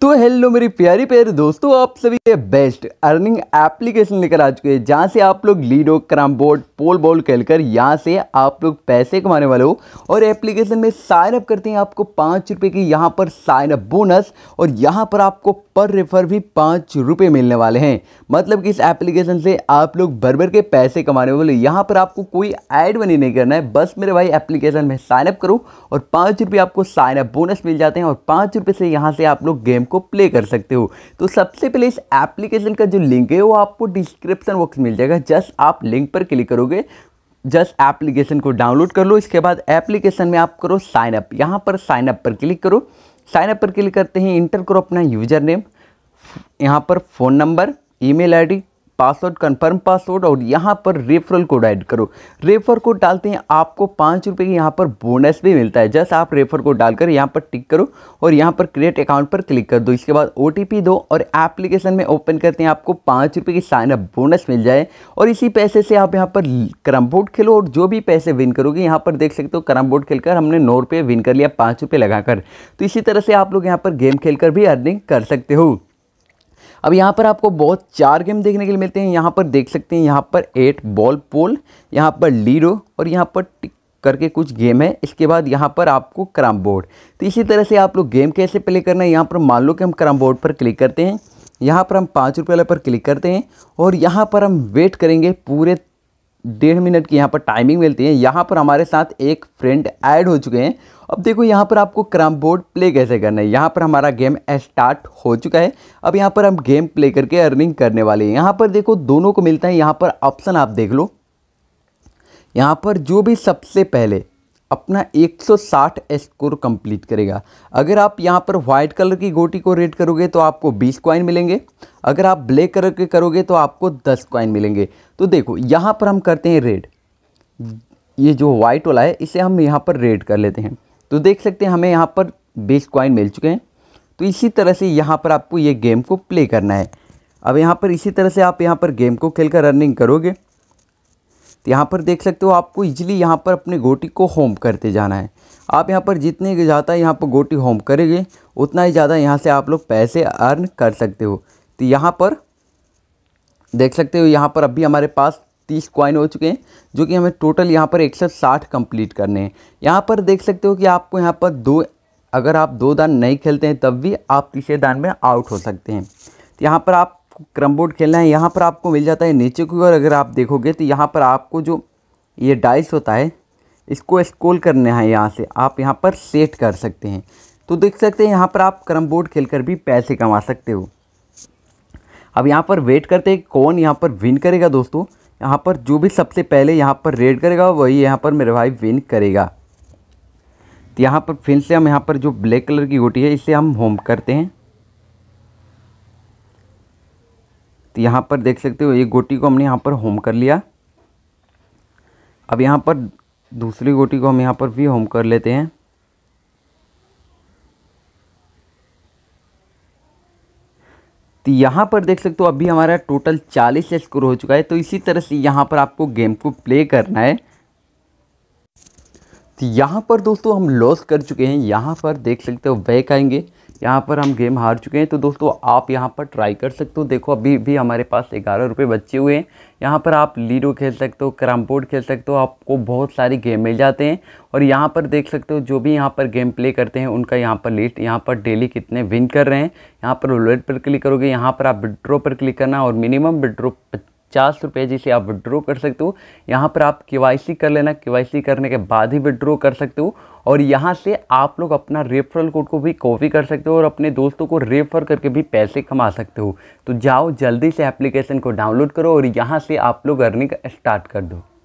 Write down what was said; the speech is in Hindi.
तो हेलो मेरी प्यारी प्यारे दोस्तों आप सभी के बेस्ट अर्निंग एप्लीकेशन लेकर आ चुके हैं जहाँ से आप लोग लीडो क्रम बोर्ड पोल बॉल खेलकर यहाँ से आप लोग पैसे कमाने वाले हो और एप्लीकेशन में साइन अप करते हैं आपको पाँच रुपये की यहाँ पर साइन अप बोनस और यहाँ पर आपको पर रेफर भी पाँच रुपये मिलने वाले हैं मतलब कि इस एप्लीकेशन से आप लोग भर भर के पैसे कमाने वाले यहाँ पर आपको कोई ऐड बनी नहीं करना है बस मेरे भाई एप्लीकेशन में साइनअप करो और पाँच आपको साइन अप बोनस मिल जाते हैं और पाँच से यहाँ से आप लोग गेम को प्ले कर सकते हो तो सबसे पहले इस एप्लीकेशन का जो लिंक है वो आपको डिस्क्रिप्शन बॉक्स मिल जाएगा जस्ट आप लिंक पर क्लिक करोगे जस्ट एप्लीकेशन को डाउनलोड कर लो इसके बाद एप्लीकेशन में आप करो साइन यहाँ पर साइनअप पर क्लिक करो साइन अप पर क्लिक करते हैं इंटर करो अपना यूजर नेम यहाँ पर phone number email ID password confirm password और यहाँ पर रेफरल कोड ऐड करो रेफर कोड डालते हैं आपको पाँच रुपये की यहाँ पर बोनस भी मिलता है जस्ट आप रेफर कोड डालकर यहाँ पर टिक करो और यहाँ पर क्रिएट अकाउंट पर क्लिक कर दो इसके बाद ओ दो और एप्लीकेशन में ओपन करते हैं आपको पाँच रुपये की साइनअप बोनस मिल जाए और इसी पैसे से आप यहाँ पर करम बोर्ड खेलो और जो भी पैसे विन करोगे यहाँ पर देख सकते हो करम बोर्ड खेलकर हमने नौ रुपये विन कर लिया पाँच रुपये लगाकर तो इसी तरह से आप लोग यहाँ पर गेम खेलकर भी अर्निंग कर सकते हो अब यहाँ पर आपको बहुत चार गेम देखने के लिए मिलते हैं यहाँ पर देख सकते हैं यहाँ पर एट बॉल पोल यहाँ पर लीडो और यहाँ पर टिक करके कुछ गेम है इसके बाद यहाँ पर आपको क्रम बोर्ड तो इसी तरह से आप लोग गेम कैसे प्ले करना है यहाँ पर मान लो कि हम क्रम बोर्ड पर क्लिक करते हैं यहाँ पर हम पाँच रुपये वाले पर क्लिक करते हैं और यहाँ पर हम वेट करेंगे पूरे डेढ़ मिनट की यहाँ पर टाइमिंग मिलती है यहाँ पर हमारे साथ एक फ्रेंड ऐड हो चुके हैं अब देखो यहाँ पर आपको क्रम बोर्ड प्ले कैसे करना है यहाँ पर हमारा गेम स्टार्ट हो चुका है अब यहाँ पर हम गेम प्ले करके अर्निंग करने वाले हैं यहाँ पर देखो दोनों को मिलता है यहाँ पर ऑप्शन आप देख लो यहाँ पर जो भी सबसे पहले अपना 160 स्कोर कंप्लीट करेगा अगर आप यहाँ पर वाइट कलर की गोटी को रेड करोगे तो आपको 20 क्वाइन मिलेंगे अगर आप ब्लैक कलर के करोगे तो आपको 10 क्वाइन मिलेंगे तो देखो यहाँ पर हम करते हैं रेड ये जो व्हाइट वाला है इसे हम यहाँ पर रेड कर लेते हैं तो देख सकते हैं हमें यहाँ पर बीस क्वाइन मिल चुके हैं तो इसी तरह से यहाँ पर आपको ये गेम को प्ले करना है अब यहाँ पर इसी तरह से आप यहाँ पर गेम को खेल कर रनिंग करोगे यहाँ पर देख सकते हो आपको इजीली यहाँ पर अपने गोटी को होम करते जाना है आप यहाँ पर जितने ज़्यादा यहाँ पर गोटी होम करेंगे उतना ही ज़्यादा यहाँ से आप लोग पैसे अर्न कर सकते हो तो यहाँ पर देख सकते हो यहाँ पर अभी हमारे पास तीस क्वाइन हो चुके हैं जो कि हमें टोटल यहाँ पर एक सौ साठ कंप्लीट करने हैं यहाँ पर देख सकते हो कि आपको यहाँ पर दो अगर आप दो दान नहीं खेलते हैं तब भी आप तीसरे दान में आउट हो सकते हैं तो यहाँ पर आप आपको क्रम बोर्ड खेलना है यहाँ पर आपको मिल जाता है नीचे की ओर अगर आप देखोगे तो यहाँ पर आपको जो ये डाइस होता है इसको स्कोल करना है यहाँ से आप यहाँ पर सेट कर सकते हैं तो देख सकते हैं यहाँ पर आप क्रम बोर्ड खेल कर भी पैसे कमा सकते हो अब यहाँ पर वेट करते हैं कौन यहाँ पर विन करेगा दोस्तों यहाँ पर जो भी सबसे पहले यहाँ पर रेड करेगा वही यहाँ पर मेरे भाई विन करेगा तो यहाँ पर फिर से हम यहाँ पर जो ब्लैक कलर की गोटी है इसे हम होम करते हैं तो यहाँ पर देख सकते हो एक गोटी को हमने यहाँ पर होम कर लिया अब यहाँ पर दूसरी गोटी को हम यहाँ पर भी होम कर लेते हैं तो यहाँ पर देख सकते हो अभी हमारा टोटल 40 स्कोर हो चुका है तो इसी तरह से यहाँ पर आपको गेम को प्ले करना है तो यहाँ पर दोस्तों हम लॉस कर चुके हैं यहाँ पर देख सकते हो बैक आएंगे यहाँ पर हम गेम हार चुके हैं तो दोस्तों आप यहाँ पर ट्राई कर सकते हो देखो अभी भी हमारे पास ग्यारह रुपये बचे हुए हैं यहाँ पर आप लीडो खेल सकते हो कैरम बोर्ड खेल सकते हो आपको बहुत सारे गेम मिल जाते हैं और यहाँ पर देख सकते हो जो भी यहाँ पर गेम प्ले करते हैं उनका यहाँ पर लिस्ट यहाँ पर डेली कितने विन कर रहे हैं यहाँ पर रोलेट पर क्लिक करोगे यहाँ पर आप विड्रो पर क्लिक करना और मिनिमम विड्रो पचास रुपये जिसे आप विड्रॉ कर सकते हो यहाँ पर आप के कर लेना के करने के बाद ही विड्रॉ कर सकते हो और यहाँ से आप लोग अपना रेफरल कोड को भी कॉपी कर सकते हो और अपने दोस्तों को रेफर करके भी पैसे कमा सकते हो तो जाओ जल्दी से एप्लीकेशन को डाउनलोड करो और यहाँ से आप लोग अर्निंग स्टार्ट कर दो